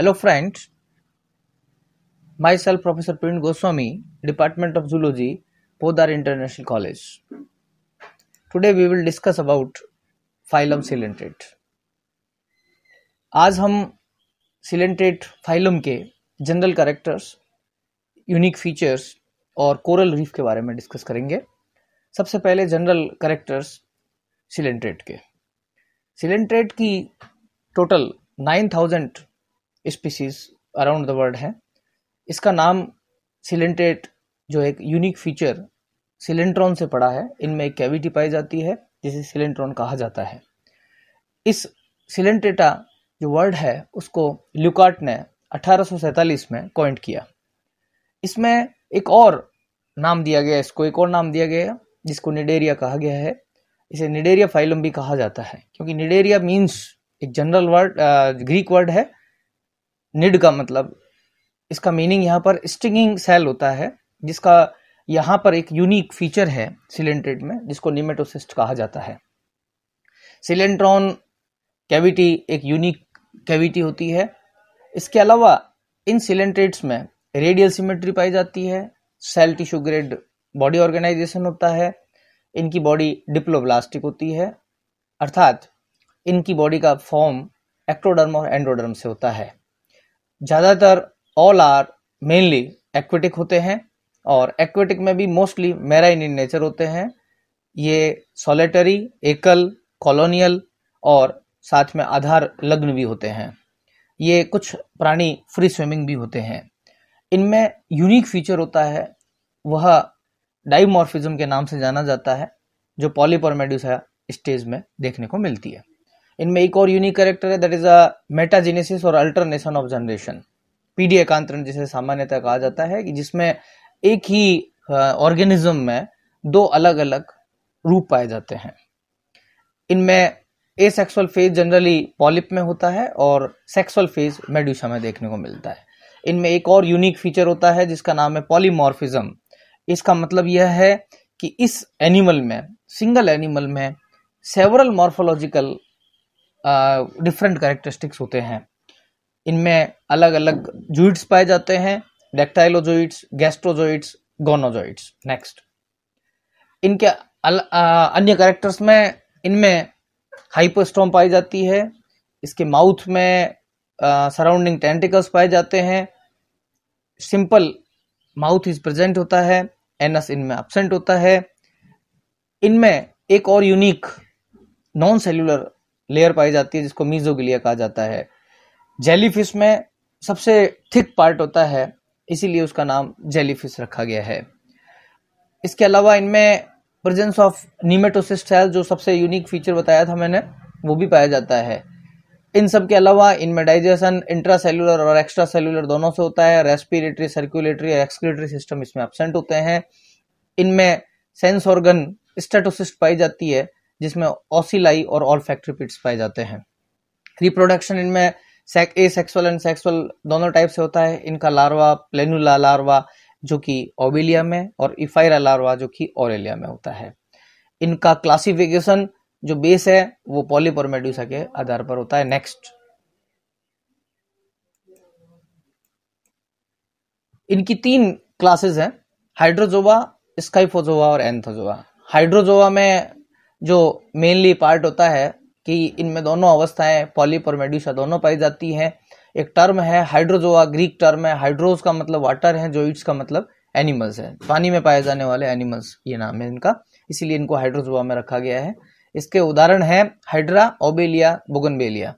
hello friend myself professor प्रिंट Goswami department of zoology Poddar international college today we will discuss about phylum coelenterate आज हम coelenterate phylum के general characters unique features और coral reef के बारे में discuss करेंगे सबसे पहले जनरल करेक्टर्स सिलेंट्रेट के सिलेंट्रेट की total nine thousand species around the world हैं इसका नाम सिलेंटेट जो एक यूनिक फीचर सिलेंट्रॉन से पड़ा है इनमें एक कैविटी पाई जाती है जिसे सिलेंट्रॉन कहा जाता है इस सिलेंटेटा जो वर्ड है उसको ल्यूकार्ट ने अठारह में कॉइंट किया इसमें एक और नाम दिया गया इसको एक और नाम दिया गया जिसको निडेरिया कहा गया है इसे निडेरिया फाइलम भी कहा जाता है क्योंकि निडेरिया मीन्स एक जनरल वर्ड ग्रीक वर्ड है निड का मतलब इसका मीनिंग यहाँ पर स्टिंगिंग सेल होता है जिसका यहाँ पर एक यूनिक फीचर है सिलेंट्रेट में जिसको निमेटोसिस्ट कहा जाता है सिलेंट्रॉन कैविटी एक यूनिक कैविटी होती है इसके अलावा इन सिलेंट्रेट्स में रेडियल सिमेट्री पाई जाती है cell tissue grade body organisation होता है इनकी बॉडी डिप्लोब्लास्टिक होती है अर्थात इनकी बॉडी का फॉर्म एक्ट्रोडर्म और एंड्रोडर्म से होता है ज़्यादातर ऑल आर मेनली एक्वेटिक होते हैं और एक्वेटिक में भी मोस्टली मेराइन इन नेचर होते हैं ये सॉलेटरी एकल कॉलोनियल और साथ में आधार लग्न भी होते हैं ये कुछ प्राणी फ्री स्विमिंग भी होते हैं इनमें यूनिक फीचर होता है वह डाइमॉर्फिज्म के नाम से जाना जाता है जो पॉलीपरमेड्यूसा स्टेज में देखने को मिलती है इनमें एक और यूनिक करेक्टर है दैट इज अ मेटाजेनेसिस और अल्टरनेशन ऑफ जनरेशन पीडी एकांतरण जिसे सामान्यतः कहा जाता है कि जिसमें एक ही ऑर्गेनिज्म में दो अलग अलग रूप पाए जाते हैं इनमें asexual phase generally polyp में होता है और सेक्सुअल फेज मेड्यूसा में देखने को मिलता है इनमें एक और यूनिक फीचर होता है जिसका नाम है पॉलीमॉर्फिज्म इसका मतलब यह है कि इस एनिमल में सिंगल एनिमल में सेवरल मॉर्फोलॉजिकल डिफरेंट करेक्टरिस्टिक्स होते हैं इनमें अलग अलग जोइट्स पाए जाते हैं डेक्टाइलोजोइट्स गैस्ट्रोजोइट्स गोनोजोइट्स नेक्स्ट इनके अल, आ, अन्य करेक्टर्स में इनमें हाइपोस्टोम पाई जाती है इसके माउथ में सराउंडिंग टेंटिकल्स पाए जाते हैं सिंपल माउथ इज प्रेजेंट होता है एनस इनमें एबसेंट होता है इनमें एक और यूनिक नॉन सेलुलर लेयर पाई जाती है जिसको मीजोगिलिया कहा जाता है जेलीफिश में सबसे थिक पार्ट होता है इसीलिए उसका नाम जेलीफिश रखा गया है इसके अलावा इनमें प्रेजेंस ऑफ नीमेटोसिस्ट है जो सबसे यूनिक फीचर बताया था मैंने वो भी पाया जाता है इन सब के अलावा इनमें डाइजेशन इंट्रा सेलुलर और एक्स्ट्रा सेलुलर दोनों से होता है रेस्पिरेटरी सर्कुलेटरी और एक्सक्रेटरी सिस्टम इसमें एबसेंट होते हैं इनमें सेंस ऑर्गन स्टेटोसिस्ट पाई जाती है जिसमें ऑसिलाई और ऑल फैक्ट्री पिट्स पाए जाते हैं रिप्रोडक्शन इनमें ए सेक्सुअल एंड सेक्सुअल दोनों टाइप से होता है इनका लार्वा प्लेनुला लार्वा जो कि ओबिलिया में और इफायरा लार्वा जो कि ओरेलिया में होता है इनका क्लासिफिकेशन जो बेस है वो पॉलीपोर मेड्यूसा के आधार पर होता है नेक्स्ट इनकी तीन क्लासेस हैं हाइड्रोजोवा स्काइफोजोवा और एंथोजोवा हाइड्रोजोवा में जो मेनली पार्ट होता है कि इनमें दोनों अवस्थाएं पॉलिप और मेड्यूसा दोनों पाई जाती हैं एक टर्म है हाइड्रोजोआ ग्रीक टर्म है हाइड्रोज का मतलब वाटर है जोइट्स का मतलब एनिमल्स है पानी में पाए जाने वाले एनिमल्स ये नाम है इनका इसीलिए इनको हाइड्रोजोआ में रखा गया है इसके उदाहरण है Hydra Obelia Bougainvillea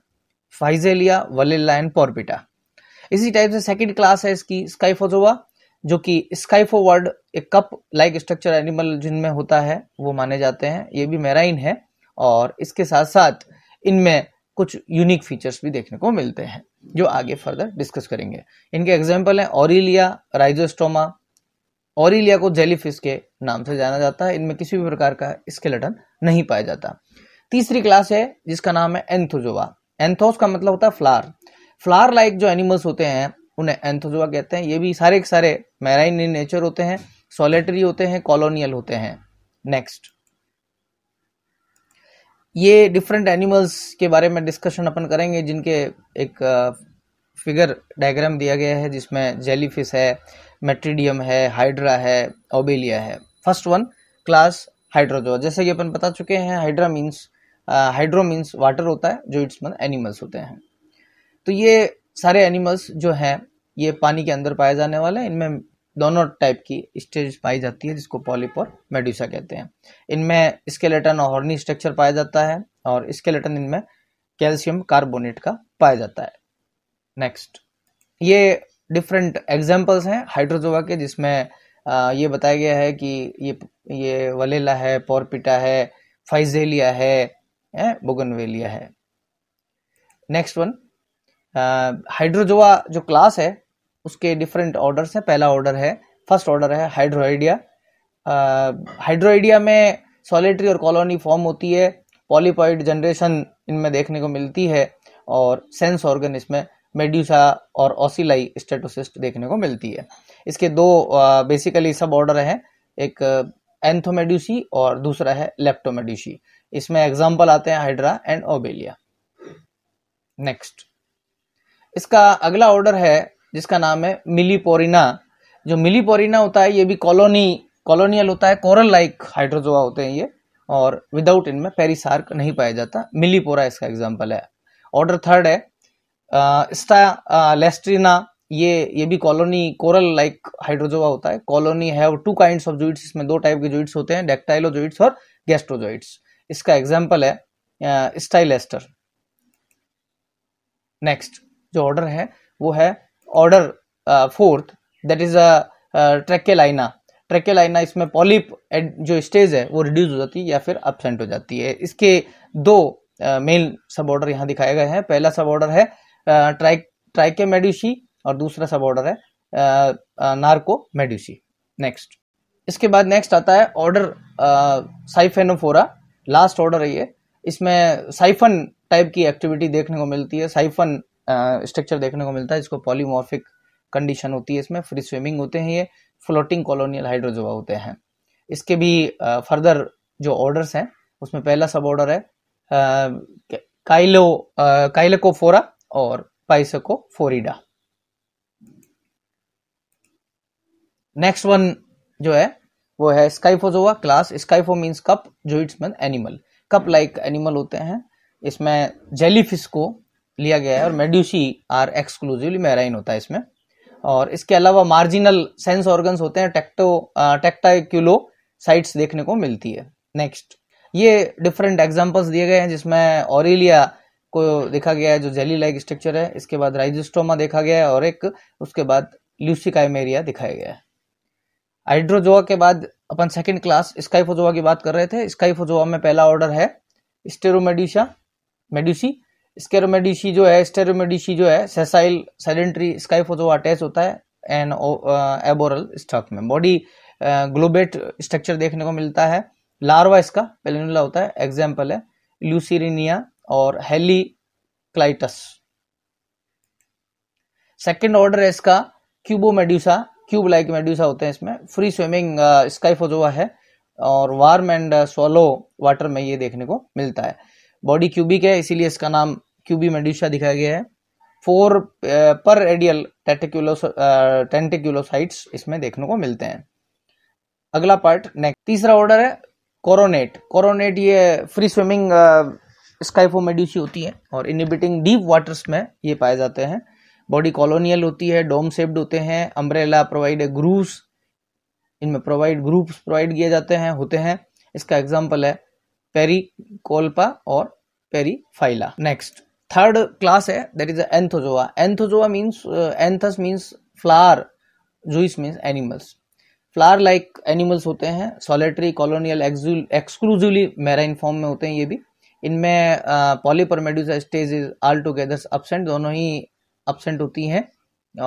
Physalia Velella and Porpita इसी टाइप से सेकंड क्लास है इसकी स्काइफोजोआ जो कि वर्ड एक कप लाइक स्ट्रक्चर एनिमल जिनमें होता है वो माने जाते हैं ये भी मेराइन है और इसके साथ साथ इनमें कुछ यूनिक फीचर्स भी देखने को मिलते हैं जो आगे फर्दर डिस्कस करेंगे इनके एग्जाम्पल हैं ऑरिलिया राइजोस्टोमा ऑरिलिया को जेलीफिश के नाम से जाना जाता है इनमें किसी भी प्रकार का स्केलेटन नहीं पाया जाता तीसरी क्लास है जिसका नाम है एंथोजोवा एंथोस का मतलब होता है फ्लार फ्लार लाइक जो एनिमल्स होते हैं उन्हें एंथोजोआ कहते हैं ये भी सारे के सारे मैराइन इन नेचर होते हैं सोलेटरी होते हैं कॉलोनियल होते हैं नेक्स्ट ये डिफरेंट एनिमल्स के बारे में डिस्कशन अपन करेंगे जिनके एक फिगर डायग्राम दिया गया है जिसमें जेलीफिश है मेट्रीडियम है हाइड्रा है ओबेलिया है फर्स्ट वन क्लास हाइड्रोजोआ जैसे कि अपन बता चुके हैं Hydra means hydro means water होता है जो इट्स मतलब एनिमल्स होते हैं तो ये सारे एनिमल्स जो हैं ये पानी के अंदर पाए जाने वाले हैं इनमें दोनों टाइप की स्टेज पाई जाती है जिसको पॉलिप और मेड्यूसा कहते हैं इनमें स्केलेटन और हॉर्नी स्ट्रक्चर पाया जाता है और स्केलेटन इनमें कैल्शियम कार्बोनेट का पाया जाता है नेक्स्ट ये डिफरेंट एग्जाम्पल्स हैं हाइड्रोजोवा के जिसमें ये बताया गया है कि ये ये वलेला है पोरपिटा है फाइजेलिया है बोगनवेलिया है नेक्स्ट वन हाइड्रोजोआ जो क्लास है उसके डिफरेंट ऑर्डर्स हैं पहला ऑर्डर है फर्स्ट ऑर्डर है हाइड्रोइडिया हाइड्रोइडिया में सॉलिटरी और कॉलोनी फॉर्म होती है पॉलीपॉइड जनरेशन इनमें देखने को मिलती है और सेंस ऑर्गन इसमें मेड्यूसा और ऑसिलाई स्टेटोसिस्ट देखने को मिलती है इसके दो बेसिकली सब ऑर्डर हैं एक एंथोमेड्यूसी और दूसरा है लेप्टोमेड्यूसी इसमें एग्जाम्पल आते हैं हाइड्रा एंड ओबेलिया नेक्स्ट इसका अगला ऑर्डर है जिसका नाम है मिलीपोरिना जो मिलीपोरिना होता है ये भी कॉलोनी कॉलोनियल होता है कोरल लाइक हाइड्रोजोआ होते हैं ये और विदाउट इनमें पेरिसार्क नहीं पाया जाता मिलीपोरा इसका एग्जाम्पल है ऑर्डर थर्ड है आ, लेस्ट्रीना ये ये भी कॉलोनी कोरल लाइक हाइड्रोजोआ होता है colony have two kind of zooids इसमें दो टाइप के जुइट्स होते हैं डेक्टाइलो डेक्टाइलोजोइट्स और गैस्ट्रोजोइट्स इसका एग्जाम्पल है स्टाइलेस्टर नेक्स्ट जो ऑर्डर है वो है order fourth that is Trachylina Trachylina इसमें पॉलिप जो स्टेज है वो रिड्यूस हो जाती है या फिर एबसेंट हो जाती है इसके दो मेन सब ऑर्डर यहाँ दिखाए गए हैं पहला सब ऑर्डर है ट्राइके uh, मेड्यूसी और दूसरा सब ऑर्डर है नार्को मेड्यूसी नेक्स्ट इसके बाद नेक्स्ट आता है ऑर्डर साइफेनोफोरा लास्ट ऑर्डर है ये इसमें साइफन टाइप की एक्टिविटी देखने को मिलती है साइफन स्ट्रक्चर देखने को मिलता है इसको पॉलीमॉर्फिक कंडीशन होती है इसमें फ्री स्विमिंग होते हैं ये फ्लोटिंग कॉलोनियल हाइड्रोजोआ होते हैं इसके भी फर्दर जो ऑर्डर्स हैं उसमें पहला सब ऑर्डर है काइलो काइलकोफोरा और पाइसको फोरिडा नेक्स्ट वन जो है वो है Scyphozoa class scypho means cup जो its man animal cup like animal होते हैं इसमें जेलीफिश को लिया गया है और मेड्यूसी आर एक्सक्लूसिवली मैराइन होता है इसमें और इसके अलावा मार्जिनल सेंस ऑर्गन्स होते हैं टेक्टो टेक्टाक्यूलो साइट्स देखने को मिलती है नेक्स्ट ये डिफरेंट एग्जाम्पल्स दिए गए हैं जिसमें ऑरिलिया को देखा गया है जो जेली लाइक स्ट्रक्चर है इसके बाद राइजिस्टोमा देखा गया है और एक उसके बाद ल्यूसिकाइमेरिया दिखाया गया है हाइड्रोजोआ के बाद अपन सेकंड क्लास स्काइफोजोआ की बात कर रहे थे स्काइफोजोआ में पहला ऑर्डर है स्टेरोमेडिशा मेड्यूसी स्केरोमेडिशी जो है स्टेरोमेडिशी जो है सेसाइल सेडेंट्री स्काइफोजो अटैच होता है एंड एबोरल स्टॉक में बॉडी ग्लोबेट स्ट्रक्चर देखने को मिलता है लार्वा इसका पेलिनुला होता है एग्जाम्पल है ल्यूसिरिनिया और हेली क्लाइटस सेकेंड ऑर्डर है इसका Cubomedusae cube like medusa होते हैं इसमें फ्री स्विमिंग फोजोवा है और वार्म एंड सोलो वाटर में ये देखने को मिलता है बॉडी क्यूबिक है इसीलिए इसका नाम क्यूबी मेड्यूशा दिखाया गया है फोर पर रेडियल टेटिकुलोस इसमें देखने को मिलते हैं अगला पार्ट नेक्स्ट तीसरा ऑर्डर है कोरोनेट कोरोनेट ये फ्री स्विमिंग स्काइफो मेड्यूसी होती है और इनिबिटिंग डीप वाटर्स में ये पाए जाते हैं बॉडी कॉलोनियल होती है डोम सेप्ड होते हैं अम्ब्रेला प्रोवाइड ए ग्रूव्स इनमें प्रोवाइड ग्रुप्स प्रोवाइड किए जाते हैं होते हैं इसका एग्जाम्पल है पेरिकोल्पा और पेरीफाइला नेक्स्ट थर्ड क्लास है दैट इज एंथोजोआ एंथोजोआ मीन्स एंथस मीन्स फ्लावर जूस means animals flower like animals होते हैं solitary colonial exclusively marine form में होते हैं ये भी इनमें polyp or medusa stage is all together absent दोनों ही अपसेंट होती हैं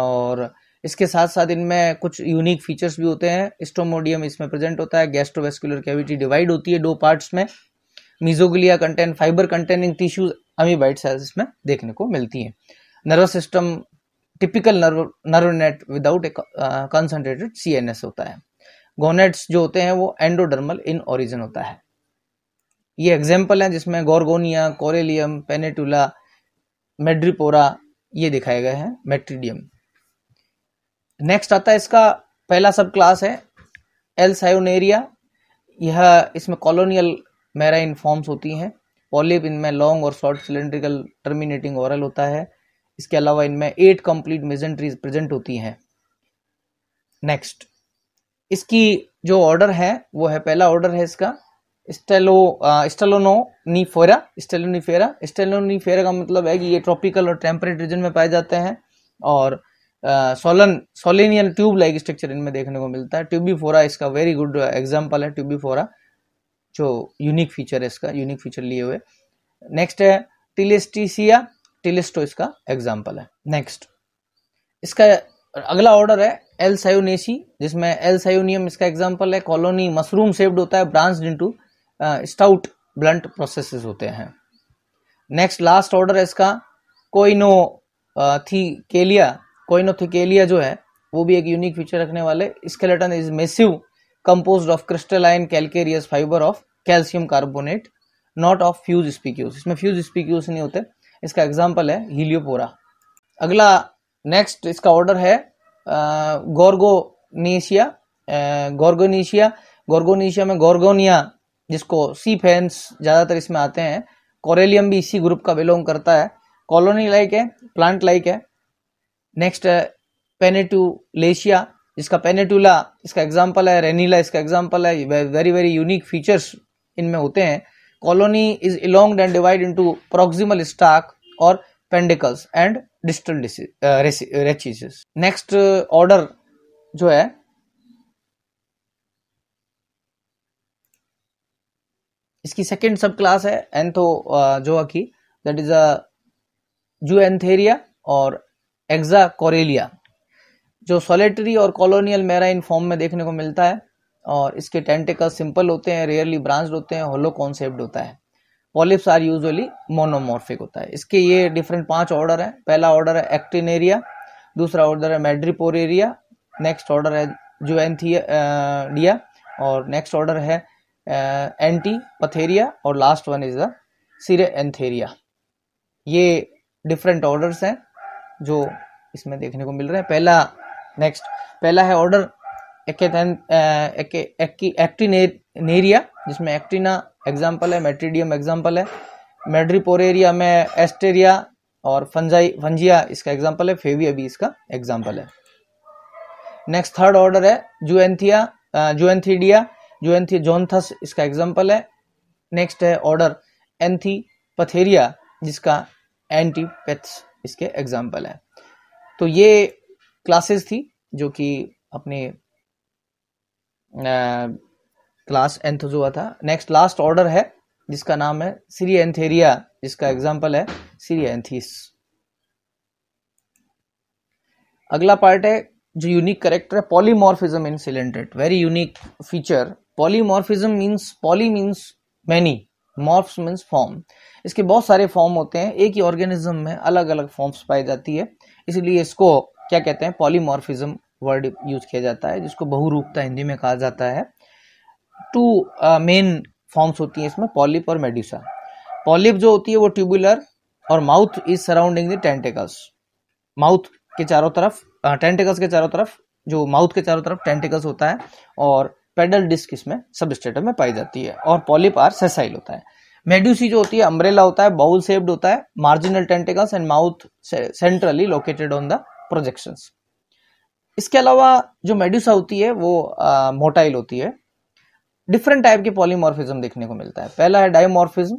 और इसके साथ साथ इनमें कुछ यूनिक फीचर्स भी होते हैं स्टोमोडियम इसमें प्रेजेंट होता है गैस्ट्रोवेस्कुलर कैविटी डिवाइड होती है दो पार्ट्स में mesoglea contain fibre containing tissues amoebocytes इसमें देखने को मिलती है nervous system typical nerve nerve net without a concentrated सी होता है गोनेट्स जो होते हैं वो एंडोडर्मल इन ओरिजिन होता है ये एग्जाम्पल हैं जिसमें गोरगोनिया कोरेलियम पेनेटुला मेड्रिपोरा ये दिखाए गए हैं मेट्रीडियम नेक्स्ट आता है इसका पहला सब क्लास है एल सायोनेरिया यह इसमें कॉलोनियल मैराइन फॉर्म्स होती हैं पॉलिप इनमें लॉन्ग और शॉर्ट सिलेंड्रिकल टर्मिनेटिंग ओरल होता है इसके अलावा इनमें एट कंप्लीट मेजेंट्रीज प्रेजेंट होती हैं नेक्स्ट इसकी जो ऑर्डर है वो है पहला ऑर्डर है इसका स्टेलो स्टेलोनोनीफेरा स्टेलोनीफेरा स्टेलोनीफेरा का मतलब है कि ये ट्रॉपिकल और टेम्परेट रीजन में पाए जाते हैं और solen solenial tube like structure इनमें देखने को मिलता है ट्यूबी फोरा इसका वेरी गुड एग्जाम्पल है ट्यूबी फोरा जो यूनिक फीचर है इसका यूनिक फीचर लिए हुए नेक्स्ट है टिलिस्टिसिया टिलेस्टो इसका एग्जाम्पल है नेक्स्ट इसका अगला ऑर्डर है एल सायोनेसी जिसमें एल सायोनियम इसका एग्जाम्पल है कॉलोनी मशरूम सेव्ड होता है branch into stout blunt process होते हैं नेक्स्ट लास्ट ऑर्डर है इसका कोइनो थी केलिया जो है वो भी एक यूनिक फीचर रखने वाले skeleton is massive compose of crystalline calcareous fibre of calcium carbonate not of fuse spicules इसमें फ्यूज स्पीक्यूस नहीं होते इसका एग्जाम्पल है हीलियोपोरा अगला नेक्स्ट इसका ऑर्डर है गोर्गोनीशिया गोर्गोनीशिया गोर्गोनीशिया में गोर्गोनिया जिसको सी फैंस ज़्यादातर इसमें आते हैं कोरेलियम भी इसी ग्रुप का बिलोंग करता है कॉलोनी लाइक है प्लांट लाइक है नेक्स्ट है पेनेटूलेशिया जिसका पेनेटूला इसका एग्जाम्पल है रेनीला इसका एग्जाम्पल है वेरी वेरी यूनिक फीचर्स इनमें होते हैं colony is elongated and divide into proximal stalk और peduncles and distal rachis next order जो है इसकी सेकेंड सब क्लास है एंथो uh, uh, जो की दैट इज अ जू एंथेरिया और एग्जा कोरेलिया जो सोलेटरी और कॉलोनियल मेराइन फॉर्म में देखने को मिलता है और इसके टेंटिकल सिंपल होते हैं रेयरली ब्रांच होते हैं होलो कॉन्सेप्ट होता है पॉलिप्स आर यूजली मोनोमॉर्फिक होता है इसके ये डिफरेंट पांच ऑर्डर हैं पहला ऑर्डर है एक्टिन एरिया दूसरा ऑर्डर है मेड्रीपोर एरिया नेक्स्ट ऑर्डर है जुएंथिया और नेक्स्ट ऑर्डर है एंटी पथेरिया और last one is the Ceriantharia ये डिफरेंट ऑर्डर्स हैं जो इसमें देखने को मिल रहे हैं पहला नेक्स्ट पहला है ऑर्डर Uh, एक्टिनेरिया जिसमें एक्टिना एग्जाम्पल है मेट्रीडियम एग्जाम्पल है मेड्रीपोर एरिया में एस्टेरिया और फंजाई फंजिया इसका एग्जाम्पल है फेविया भी इसका एग्जाम्पल है नेक्स्ट थर्ड ऑर्डर है जुएंथिया uh, जुएंथीडिया जुएंथी जोनथस इसका एग्जाम्पल है नेक्स्ट है ऑर्डर एंथी पथेरिया जिसका एंटीपेथ्स इसके एग्जाम्पल है तो ये क्लासेस थी जो कि अपने क्लास एंथ हुआ था नेक्स्ट लास्ट ऑर्डर है जिसका नाम है सीरी एंथेरिया जिसका एग्जाम्पल है सीरी एंथिस अगला पार्ट है जो यूनिक करेक्टर है polymorphism in coelenterate very unique feature polymorphism means poly means many morphs means form इसके बहुत सारे फॉर्म होते हैं एक ही ऑर्गेनिज्म में अलग अलग फॉर्म्स पाई जाती है इसलिए इसको क्या कहते हैं पॉलीमॉर्फिज्म वर्ड यूज़ किया जाता है जिसको बहुरूपता हिंदी में कहा जाता है टू मेन फॉर्म्स होती हैं इसमें पॉलिप और मेड्यूसा पॉलिप जो होती है वो ट्यूबुलर और mouth is surrounding the tentacles mouth के चारों तरफ टेंटिकल्स के चारों तरफ जो माउथ के चारों तरफ टेंटिकल्स होता है और पेडल डिस्क इसमें सबस्ट्रेटम में पाई जाती है और पॉलिप आर सेसाइल होता है मेड्यूसी जो होती है अम्ब्रेला होता है बाउल सेप्ड होता है marginal tentacles and mouth centrally located on the projections इसके अलावा जो मेड्यूसा होती है वो मोटाइल होती है डिफरेंट टाइप के पॉलीमॉर्फिज्म देखने को मिलता है पहला है डायमॉर्फिज्म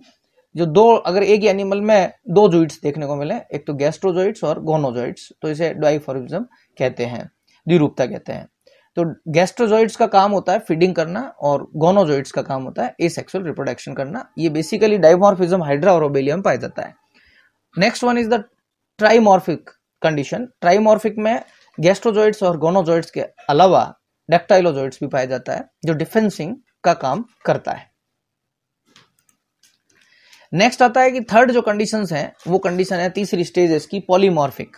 जो दो अगर एक ही एनिमल में दो जोइट्स देखने को मिले एक तो गैस्ट्रोजोइट्स और गोनोजोइट्स तो इसे डाइफॉर्मिज्म कहते हैं द्विरूपता कहते हैं तो गैस्ट्रोजोइट्स का काम होता है फीडिंग करना और गोनोजोइट्स का काम होता है ए सेक्सुअल रिप्रोडक्शन करना ये बेसिकली डाइमॉर्फिज्म हाइड्रा और ओबेलियम पाया जाता है next one is the trimorphic condition trimorphic में गैस्ट्रोजॉइड्स और गोनोजॉइड्स के अलावा डेक्टाइलोजॉइड्स भी पाया जाता है जो डिफेंसिंग का काम करता है नेक्स्ट आता है कि थर्ड जो कंडीशन है वो कंडीशन है तीसरी स्टेज है इसकी पॉलीमॉर्फिक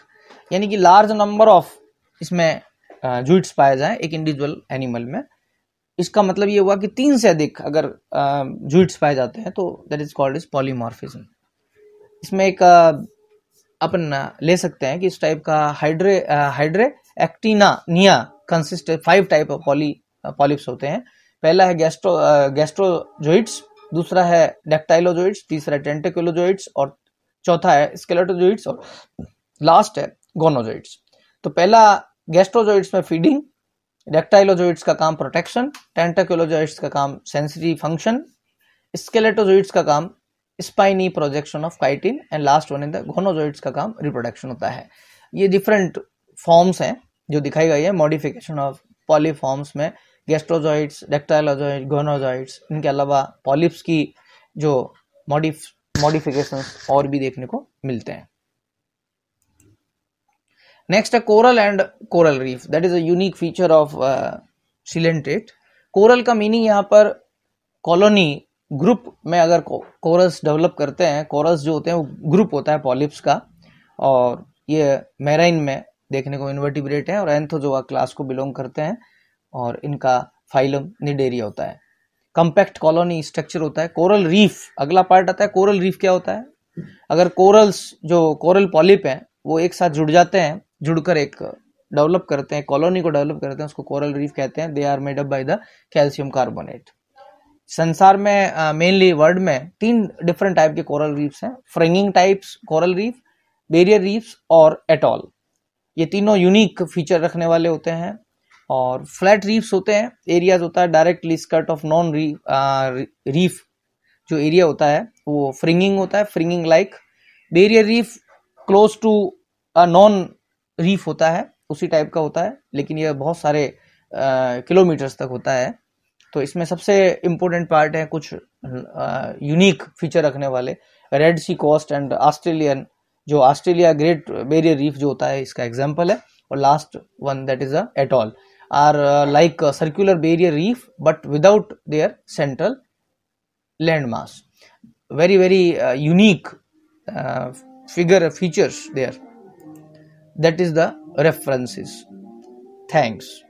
यानी कि लार्ज नंबर ऑफ इसमें जुइट्स पाए जाए एक इंडिविजुअल एनिमल में इसका मतलब ये हुआ कि तीन से अधिक अगर जुइट्स पाए जाते हैं तो that is called is polymorphism इसमें एक अपन ले सकते हैं कि इस टाइप का हाइड्रे Hydractinia consist five type of poly polyps होते हैं पहला है गैस्ट्रो गैस्ट्रोजोइट्स दूसरा है डेक्टाइलोजोइट्स तीसरा है टेंटिकुलोजोइड्स और चौथा है स्केलेटोजोइट्स और लास्ट है गोनोजोइट्स तो पहला गैस्ट्रोजोइट्स में फीडिंग डेक्टाइलोजोइट्स का काम प्रोटेक्शन टेंटेक्लोजोइट्स का काम सेंसरी फंक्शन स्केलेटोजोइट्स का काम spiny projection of chitin and last one in the gonozooids का काम रिप्रोडक्शन होता है ये डिफरेंट फॉर्म्स हैं जो दिखाई गई है मॉडिफिकेशन ऑफ पॉलीफॉर्म्स में गेस्ट्रोजॉइड्स डेक्टाइलोजॉइड घोनोजॉइड्स इनके अलावा पॉलिप्स की जो मॉडिफ मॉडिफिकेशन और भी देखने को मिलते हैं नेक्स्ट है coral and coral reef that is अक फीचर ऑफ सिलेंटेट कोरल का मीनिंग यहाँ पर कॉलोनी ग्रुप में अगर कोरस डेवलप करते हैं कोरस जो होते हैं वो ग्रुप होता है पॉलिप्स का और ये मैराइन में देखने को इन्वर्टिब्रेट है और एंथोजोआ क्लास को बिलोंग करते हैं और इनका फाइलम निडेरिया होता है कंपैक्ट कॉलोनी स्ट्रक्चर होता है कोरल रीफ अगला पार्ट आता है कोरल रीफ क्या होता है अगर कोरल्स जो कोरल पॉलिप हैं वो एक साथ जुड़ जाते हैं जुड़कर एक डेवलप करते हैं कॉलोनी को डेवलप करते हैं उसको कोरल रीफ कहते हैं they are made up by the calcium carbonate संसार में मेनली uh, वर्ल्ड में तीन डिफरेंट टाइप के कोरल रीफ्स हैं fringing types coral reef barrier reefs और एटॉल ये तीनों यूनिक फीचर रखने वाले होते हैं और फ्लैट रीफ्स होते हैं एरियाज होता है directly skirt of non reef reef जो एरिया होता है वो फ्रिंगिंग होता है fringing like barrier reef close to non reef होता है उसी टाइप का होता है लेकिन यह बहुत सारे किलोमीटर्स तक होता है तो इसमें सबसे इम्पोर्टेंट पार्ट है कुछ यूनिक फीचर रखने वाले Red Sea coast and Australian जो ऑस्ट्रेलिया ग्रेट बेरियर रीफ जो होता है इसका एग्जाम्पल है और last one that is a atoll are like circular barrier reef but without their central land very very unique figure features there that is the that thanks